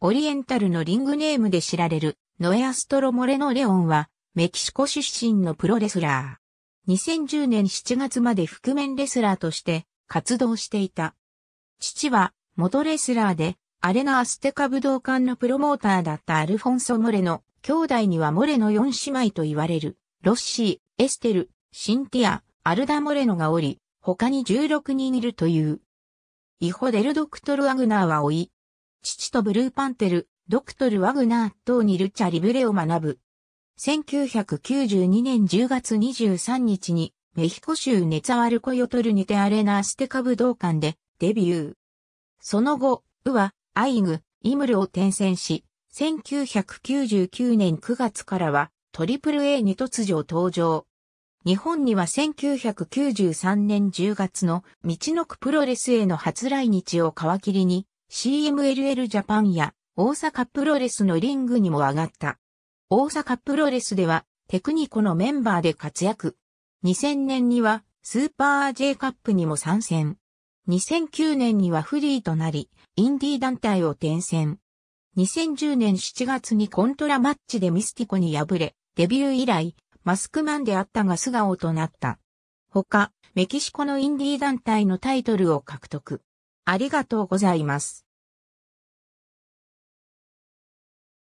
オリエンタルのリングネームで知られるノエアストロモレノレオンはメキシコ出身のプロレスラー。2010年7月まで覆面レスラーとして活動していた。父は元レスラーでアレナ・アステカ武道館のプロモーターだったアルフォンソ・モレノ、兄弟にはモレノ4姉妹と言われる、ロッシー、エステル、シンティア、アルダ・モレノがおり、他に16人いるという。イホデル・ドクトル・アグナーは老い、父とブルーパンテル、ドクトル・ワグナー等にルチャ・リブレを学ぶ。1992年10月23日に、メヒコ州ネツァワルコヨトルにてアレナ・アステカ武道館でデビュー。その後、ウは、アイグ、イムルを転戦し、1999年9月からは、トリプル a に突如登場。日本には1993年10月の道のくプロレスへの初来日を皮切りに、CMLL ジャパンや大阪プロレスのリングにも上がった。大阪プロレスではテクニコのメンバーで活躍。2000年にはスーパー J カップにも参戦。2009年にはフリーとなり、インディー団体を転戦。2010年7月にコントラマッチでミスティコに敗れ、デビュー以来、マスクマンであったが素顔となった。他、メキシコのインディー団体のタイトルを獲得。ありがとうございます。